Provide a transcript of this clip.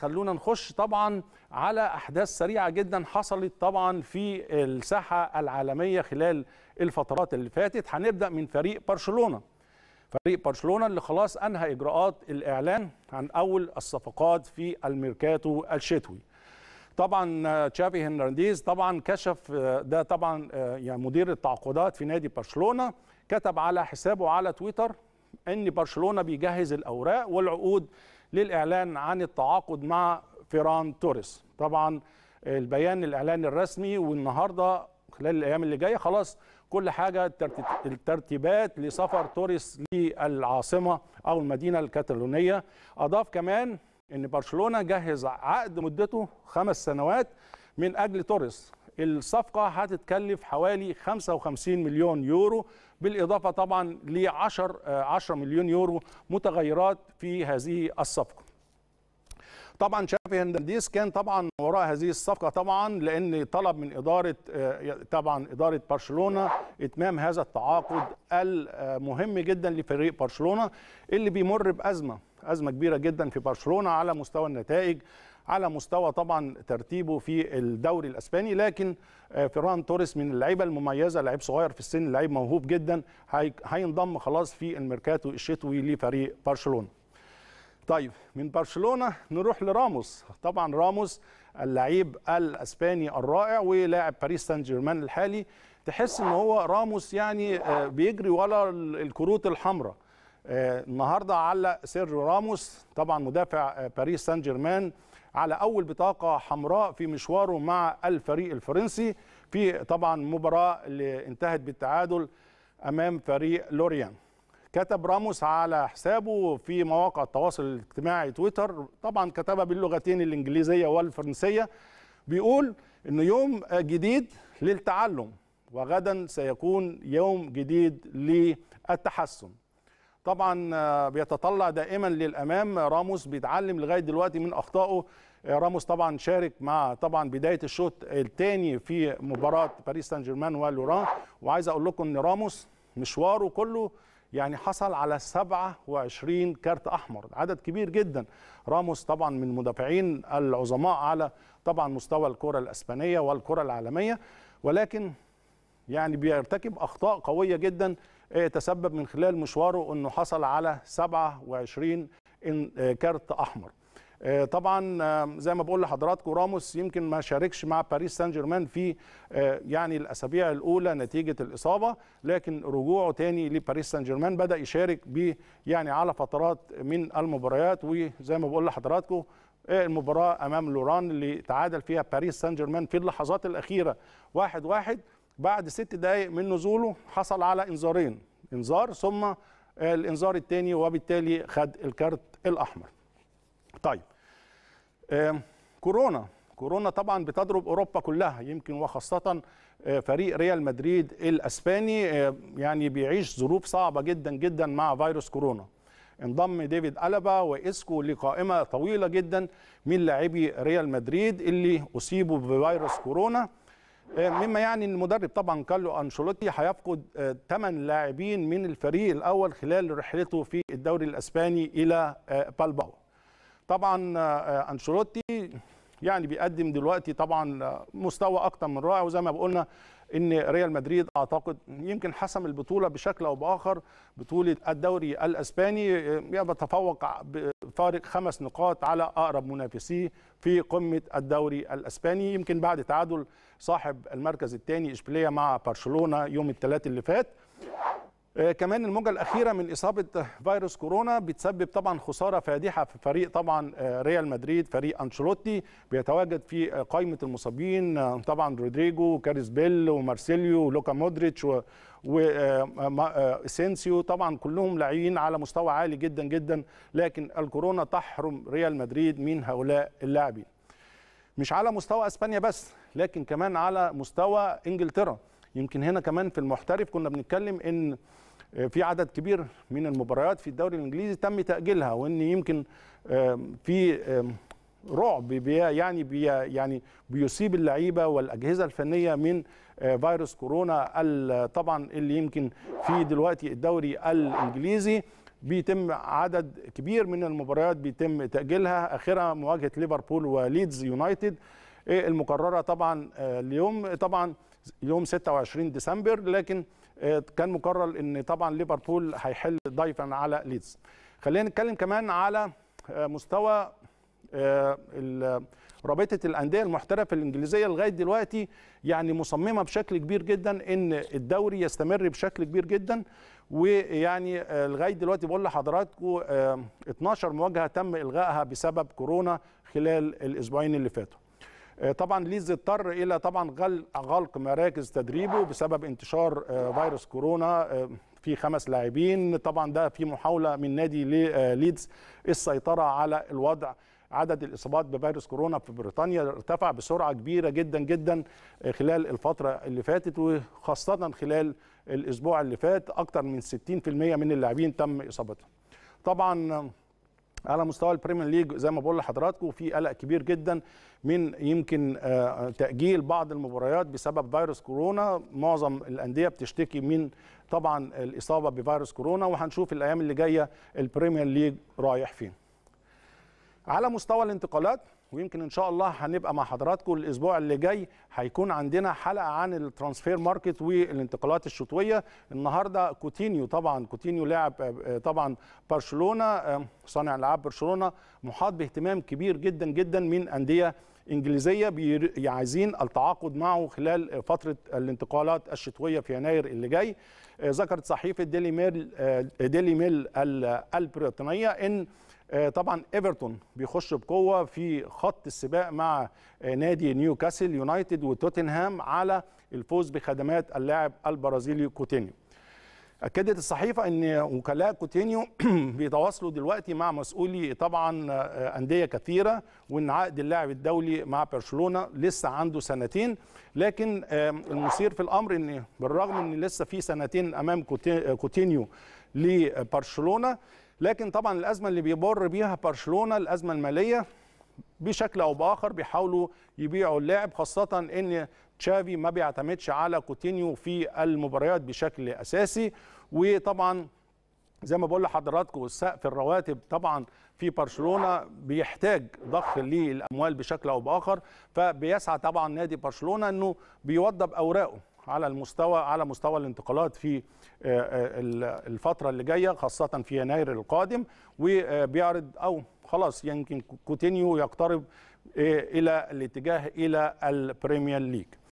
خلونا نخش طبعا على احداث سريعه جدا حصلت طبعا في الساحه العالميه خلال الفترات اللي فاتت هنبدا من فريق برشلونه فريق برشلونه اللي خلاص انهى اجراءات الاعلان عن اول الصفقات في الميركاتو الشتوي طبعا تشافي هنرانديز طبعا كشف ده طبعا آه، يعني مدير التعاقدات في نادي برشلونه كتب على حسابه على تويتر ان برشلونه بيجهز الاوراق والعقود للإعلان عن التعاقد مع فيران توريس طبعا البيان الإعلاني الرسمي والنهاردة خلال الأيام اللي جاية خلاص كل حاجة الترتيبات لسفر توريس للعاصمة أو المدينة الكتالونية أضاف كمان أن برشلونة جهز عقد مدته خمس سنوات من أجل توريس الصفقه هتتكلف حوالي 55 مليون يورو بالاضافه طبعا ل 10 10 مليون يورو متغيرات في هذه الصفقه طبعا شافي هندنديس كان طبعا وراء هذه الصفقه طبعا لان طلب من اداره آه، طبعا اداره برشلونه اتمام هذا التعاقد المهم جدا لفريق برشلونه اللي بيمر بازمه ازمه كبيره جدا في برشلونه على مستوى النتائج على مستوى طبعا ترتيبه في الدوري الاسباني لكن آه، فيران توريس من اللعيبه المميزه لعيب صغير في السن لعيب موهوب جدا هينضم خلاص في الميركاتو الشتوي لفريق برشلونه طيب من برشلونه نروح لراموس طبعا راموس اللعيب الاسباني الرائع ولاعب باريس سان جيرمان الحالي تحس ان هو راموس يعني آه، بيجري ورا الكروت الحمراء آه، النهارده علق سيرجيو راموس طبعا مدافع آه، باريس سان جيرمان على اول بطاقه حمراء في مشواره مع الفريق الفرنسي في طبعا مباراه اللي انتهت بالتعادل امام فريق لوريان كتب راموس على حسابه في مواقع التواصل الاجتماعي تويتر طبعا كتبها باللغتين الانجليزيه والفرنسيه بيقول انه يوم جديد للتعلم وغدا سيكون يوم جديد للتحسن طبعا آه، بيتطلع دائما للامام راموس بيتعلم لغايه دلوقتي من اخطائه آه، راموس طبعا شارك مع طبعا بدايه الشوط الثاني في مباراه باريس سان جيرمان ولوران وعايز اقول لكم ان راموس مشواره كله يعني حصل على 27 كارت احمر عدد كبير جدا راموس طبعا من المدافعين العظماء على طبعا مستوى الكره الاسبانيه والكره العالميه ولكن يعني بيرتكب اخطاء قويه جدا تسبب من خلال مشواره انه حصل على 27 كارت احمر آه، طبعا آه، زي ما بقول لحضراتكم راموس يمكن ما شاركش مع باريس سان جيرمان في آه، يعني الاسابيع الاولى نتيجه الاصابه لكن رجوعه تاني لباريس سان جيرمان بدا يشارك ب يعني على فترات من المباريات وزي ما بقول لحضراتكم المباراه امام لوران اللي تعادل فيها باريس سان جيرمان في اللحظات الاخيره واحد واحد بعد ست دقائق من نزوله حصل على انذارين انذار ثم الانذار الثاني وبالتالي خد الكارت الاحمر طيب كورونا كورونا طبعا بتضرب اوروبا كلها يمكن وخاصه آه، فريق ريال مدريد الاسباني آه، يعني بيعيش ظروف صعبه جدا جدا مع فيروس كورونا انضم ديفيد ألبا وإسكو لقائمة طويلة جدا من لاعبي ريال مدريد اللي أصيبوا بفيروس كورونا آه، مما يعني ان المدرب طبعا كارلو انشيلوتي هيفقد 8 آه، لاعبين من الفريق الاول خلال رحلته في الدوري الاسباني الى آه، بالباو طبعا انشيلوتي يعني بيقدم دلوقتي طبعا مستوى اكتر من رائع وزي ما بقولنا ان ريال مدريد اعتقد يمكن حسم البطوله بشكل او باخر بطوله الدوري الاسباني يتفوق بفارق خمس نقاط على اقرب منافسيه في قمه الدوري الاسباني يمكن بعد تعادل صاحب المركز الثاني اشبيليه مع برشلونه يوم الثلاث اللي فات آه، كمان الموجه الاخيره من اصابه فيروس كورونا بتسبب طبعا خساره فادحه في فريق طبعا آه، ريال مدريد فريق أنشلوتي بيتواجد في قائمه المصابين آه، طبعا رودريجو وكاريس بيل ومارسيليو ولوكا مودريتش و وسينسيو طبعا كلهم لاعبين على مستوى عالي جدا جدا لكن الكورونا تحرم ريال مدريد من هؤلاء اللاعبين مش على مستوى اسبانيا بس لكن كمان على مستوى انجلترا يمكن هنا كمان في المحترف كنا بنتكلم ان في عدد كبير من المباريات في الدوري الانجليزي تم تاجيلها وان يمكن في رعب بي يعني بي يعني بيصيب اللعيبه والاجهزه الفنيه من آه، فيروس كورونا طبعا اللي يمكن في دلوقتي الدوري الانجليزي بيتم عدد كبير من المباريات بيتم تاجيلها اخرها مواجهه ليفربول وليدز يونايتد آه، المقرره طبعا آه، اليوم طبعا يوم 26 ديسمبر لكن آه، كان مقرر ان طبعا ليفربول هيحل ضيفا على ليدز خلينا نتكلم كمان على آه، مستوى آه، رابطه الانديه المحترفه الانجليزيه لغايه دلوقتي يعني مصممه بشكل كبير جدا ان الدوري يستمر بشكل كبير جدا ويعني لغايه دلوقتي بقول لحضراتكم 12 مواجهه تم الغائها بسبب كورونا خلال الاسبوعين اللي فاتوا آه، طبعا ليز اضطر الى طبعا غلق مراكز تدريبه بسبب انتشار آه، فيروس كورونا آه، في خمس لاعبين طبعا ده في محاوله من نادي ليدز السيطره على الوضع عدد الاصابات بفيروس كورونا في بريطانيا ارتفع بسرعه كبيره جدا جدا خلال الفتره اللي فاتت وخاصه خلال الاسبوع اللي فات اكثر من 60% من اللاعبين تم اصابتهم طبعا على مستوى البريمير ليج زي ما بقول لحضراتكم في قلق كبير جدا من يمكن آه، تاجيل بعض المباريات بسبب فيروس كورونا معظم الانديه بتشتكي من طبعا الاصابه بفيروس كورونا وهنشوف الايام اللي جايه البريمير ليج رايح فين على مستوى الانتقالات ويمكن ان شاء الله هنبقى مع حضراتكم الاسبوع اللي جاي هيكون عندنا حلقه عن الترانسفير ماركت والانتقالات الشتويه النهارده كوتينيو طبعا كوتينيو لاعب آه، آه، طبعا برشلونه آه، صانع العاب برشلونه محاط باهتمام كبير جدا جدا من انديه انجليزيه يعني عايزين التعاقد معه خلال فتره الانتقالات الشتويه في يناير اللي جاي ذكرت صحيفه ديلي ميل ديلي ميل البريطانيه ان آه، طبعا ايفرتون بيخش بقوه في خط السباق مع آه، نادي نيوكاسل يونايتد وتوتنهام على الفوز بخدمات اللاعب البرازيلي كوتينيو اكدت الصحيفه ان وكلاء كوتينيو بيتواصلوا دلوقتي مع مسؤولي طبعا آه، انديه كثيره وان عقد اللاعب الدولي مع برشلونه لسه عنده سنتين لكن المثير في الامر ان بالرغم ان لسه في سنتين امام كوتينيو لبرشلونه لكن طبعا الازمه اللي بيمر بيها برشلونه الازمه الماليه بشكل او باخر بيحاولوا يبيعوا اللاعب خاصه ان تشافي ما بيعتمدش على كوتينيو في المباريات بشكل اساسي وطبعا زي ما بقول لحضراتكم سقف الرواتب طبعا في برشلونه بيحتاج ضخ للاموال بشكل او باخر فبيسعى طبعا نادي برشلونه انه بيوضب اوراقه على المستوى على مستوى الانتقالات في آه، آه، الفتره اللي جايه خاصه في يناير القادم وبيعرض او خلاص يمكن كوتينيو يقترب آه، الى الاتجاه الى البريمير ليج